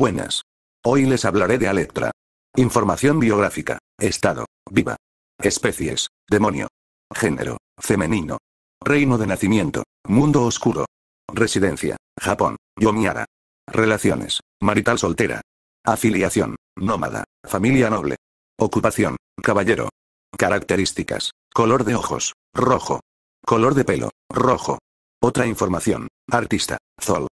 Buenas. Hoy les hablaré de Alectra. Información biográfica. Estado. Viva. Especies. Demonio. Género. Femenino. Reino de nacimiento. Mundo oscuro. Residencia. Japón. Yomiara. Relaciones. Marital soltera. Afiliación. Nómada. Familia noble. Ocupación. Caballero. Características. Color de ojos. Rojo. Color de pelo. Rojo. Otra información. Artista. Zol.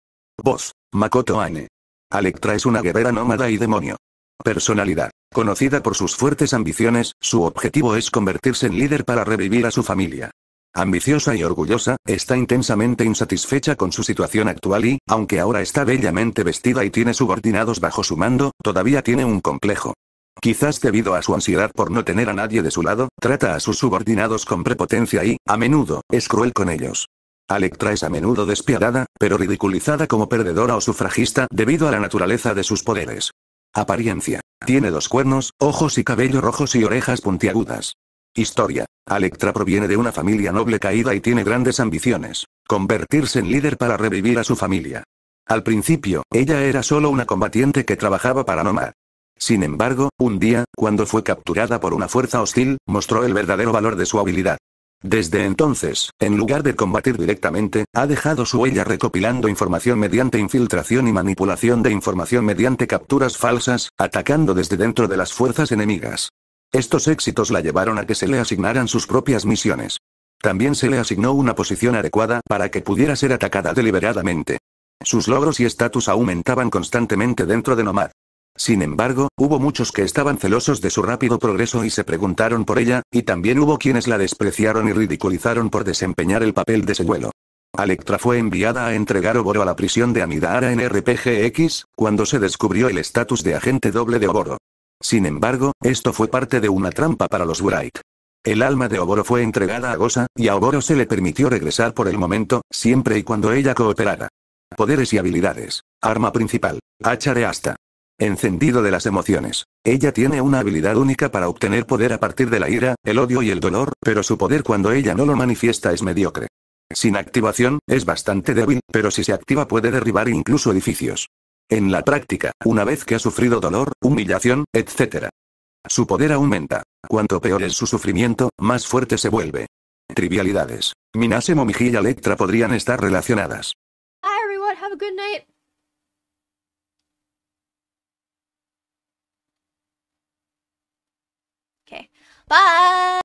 Voz. Makoto Ane. Alektra es una guerrera nómada y demonio. Personalidad. Conocida por sus fuertes ambiciones, su objetivo es convertirse en líder para revivir a su familia. Ambiciosa y orgullosa, está intensamente insatisfecha con su situación actual y, aunque ahora está bellamente vestida y tiene subordinados bajo su mando, todavía tiene un complejo. Quizás debido a su ansiedad por no tener a nadie de su lado, trata a sus subordinados con prepotencia y, a menudo, es cruel con ellos. Alectra es a menudo despiadada, pero ridiculizada como perdedora o sufragista debido a la naturaleza de sus poderes. Apariencia. Tiene dos cuernos, ojos y cabello rojos y orejas puntiagudas. Historia. Alectra proviene de una familia noble caída y tiene grandes ambiciones. Convertirse en líder para revivir a su familia. Al principio, ella era solo una combatiente que trabajaba para Nomad. Sin embargo, un día, cuando fue capturada por una fuerza hostil, mostró el verdadero valor de su habilidad. Desde entonces, en lugar de combatir directamente, ha dejado su huella recopilando información mediante infiltración y manipulación de información mediante capturas falsas, atacando desde dentro de las fuerzas enemigas. Estos éxitos la llevaron a que se le asignaran sus propias misiones. También se le asignó una posición adecuada para que pudiera ser atacada deliberadamente. Sus logros y estatus aumentaban constantemente dentro de Nomad. Sin embargo, hubo muchos que estaban celosos de su rápido progreso y se preguntaron por ella, y también hubo quienes la despreciaron y ridiculizaron por desempeñar el papel de señuelo. Alectra fue enviada a entregar Oboro a la prisión de Amidara en RPGX, cuando se descubrió el estatus de agente doble de Oboro. Sin embargo, esto fue parte de una trampa para los Bright. El alma de Oboro fue entregada a Gosa, y a Oboro se le permitió regresar por el momento, siempre y cuando ella cooperara. Poderes y habilidades. Arma principal. Hacha de asta. Encendido de las emociones. Ella tiene una habilidad única para obtener poder a partir de la ira, el odio y el dolor, pero su poder cuando ella no lo manifiesta es mediocre. Sin activación, es bastante débil, pero si se activa puede derribar incluso edificios. En la práctica, una vez que ha sufrido dolor, humillación, etc. Su poder aumenta. Cuanto peor es su sufrimiento, más fuerte se vuelve. Trivialidades. Minase Momiji y Electra podrían estar relacionadas. Okay. Bye.